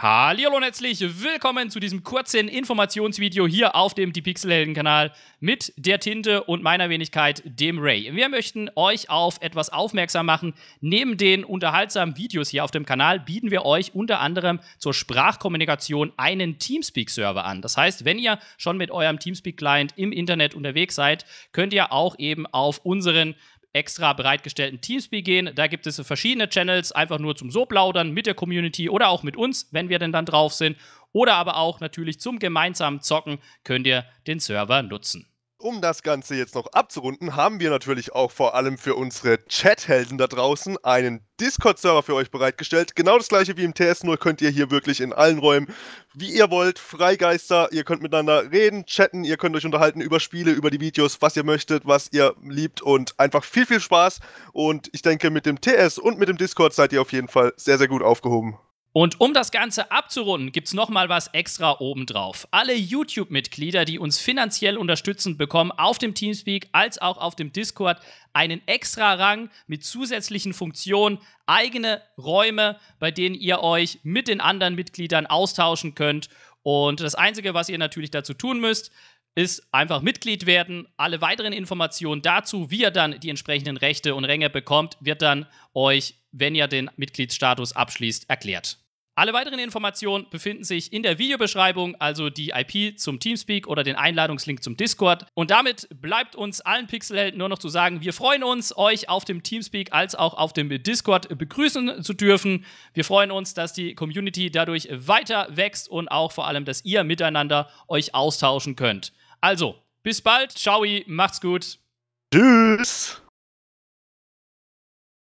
Hallo und herzlich willkommen zu diesem kurzen Informationsvideo hier auf dem Die Pixelhelden Kanal mit der Tinte und meiner Wenigkeit, dem Ray. Wir möchten euch auf etwas aufmerksam machen. Neben den unterhaltsamen Videos hier auf dem Kanal bieten wir euch unter anderem zur Sprachkommunikation einen Teamspeak-Server an. Das heißt, wenn ihr schon mit eurem Teamspeak-Client im Internet unterwegs seid, könnt ihr auch eben auf unseren extra bereitgestellten Teamspeak gehen. Da gibt es verschiedene Channels, einfach nur zum So plaudern mit der Community oder auch mit uns, wenn wir denn dann drauf sind. Oder aber auch natürlich zum gemeinsamen Zocken könnt ihr den Server nutzen um das Ganze jetzt noch abzurunden, haben wir natürlich auch vor allem für unsere Chathelden da draußen einen Discord-Server für euch bereitgestellt. Genau das gleiche wie im TS, nur könnt ihr hier wirklich in allen Räumen, wie ihr wollt, Freigeister, ihr könnt miteinander reden, chatten, ihr könnt euch unterhalten über Spiele, über die Videos, was ihr möchtet, was ihr liebt und einfach viel, viel Spaß. Und ich denke, mit dem TS und mit dem Discord seid ihr auf jeden Fall sehr, sehr gut aufgehoben. Und um das Ganze abzurunden, gibt es nochmal was extra obendrauf. Alle YouTube-Mitglieder, die uns finanziell unterstützen, bekommen auf dem Teamspeak als auch auf dem Discord einen extra Rang mit zusätzlichen Funktionen, eigene Räume, bei denen ihr euch mit den anderen Mitgliedern austauschen könnt. Und das Einzige, was ihr natürlich dazu tun müsst, ist einfach Mitglied werden. Alle weiteren Informationen dazu, wie ihr dann die entsprechenden Rechte und Ränge bekommt, wird dann euch, wenn ihr den Mitgliedsstatus abschließt, erklärt. Alle weiteren Informationen befinden sich in der Videobeschreibung, also die IP zum Teamspeak oder den Einladungslink zum Discord. Und damit bleibt uns allen Pixelhelden nur noch zu sagen, wir freuen uns, euch auf dem Teamspeak als auch auf dem Discord begrüßen zu dürfen. Wir freuen uns, dass die Community dadurch weiter wächst und auch vor allem, dass ihr miteinander euch austauschen könnt. Also, bis bald, ciao, macht's gut. Tschüss.